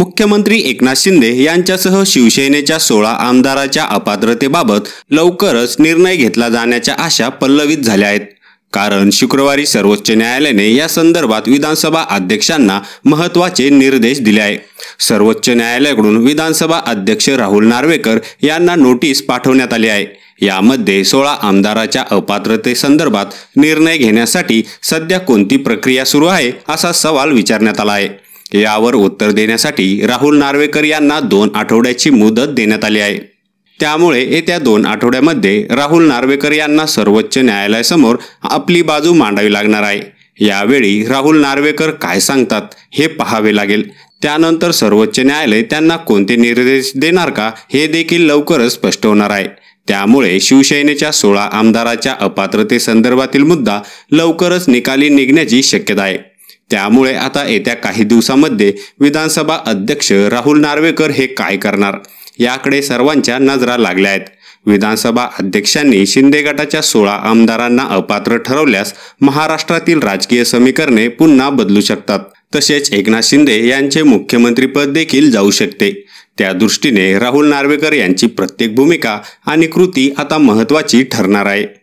मुख्यमंत्री एकनाथ शिंदे यांच्यासह शिवसेनेच्या सोळा आमदाराच्या अपात्रतेबाबत लवकरच निर्णय घेतला जाण्याच्या आशा पल्लवित झाल्या आहेत कारण शुक्रवारी सर्वोच्च न्यायालयाने या संदर्भात विधानसभा अध्यक्षांना महत्त्वाचे निर्देश दिले आहे सर्वोच्च न्यायालयाकडून विधानसभा अध्यक्ष राहुल नार्वेकर यांना नोटीस पाठवण्यात आली आहे यामध्ये सोळा आमदाराच्या अपात्रतेसंदर्भात निर्णय घेण्यासाठी सध्या कोणती प्रक्रिया सुरू आहे असा सवाल विचारण्यात आला आहे यावर उत्तर देण्यासाठी राहुल नार्वेकर यांना दोन आठवड्याची मुदत देण्यात आली आहे त्यामुळे येत्या दोन आठवड्यामध्ये राहुल नार्वेकर यांना सर्वोच्च न्यायालयासमोर आपली बाजू मांडावी लागणार आहे यावेळी राहुल नार्वेकर काय सांगतात हे पाहावे लागेल त्यानंतर सर्वोच्च न्यायालय त्यांना कोणते निर्देश देणार का हे देखील लवकरच स्पष्ट होणार आहे त्यामुळे शिवसेनेच्या सोळा आमदाराच्या अपात्रतेसंदर्भातील मुद्दा लवकरच निकाली निघण्याची शक्यता आहे त्यामुळे आता येत्या काही दिवसांमध्ये विधानसभा अध्यक्ष राहुल नार्वेकर हे काय करणार याकडे सर्वांच्या नजरा लागल्या आहेत विधानसभा अध्यक्षांनी शिंदे गटाच्या सोळा आमदारांना अपात्र ठरवल्यास महाराष्ट्रातील राजकीय समीकरणे पुन्हा बदलू शकतात तसेच एकनाथ शिंदे यांचे मुख्यमंत्रीपद देखील जाऊ शकते त्या दृष्टीने राहुल नार्वेकर यांची प्रत्येक भूमिका आणि कृती आता महत्त्वाची ठरणार आहे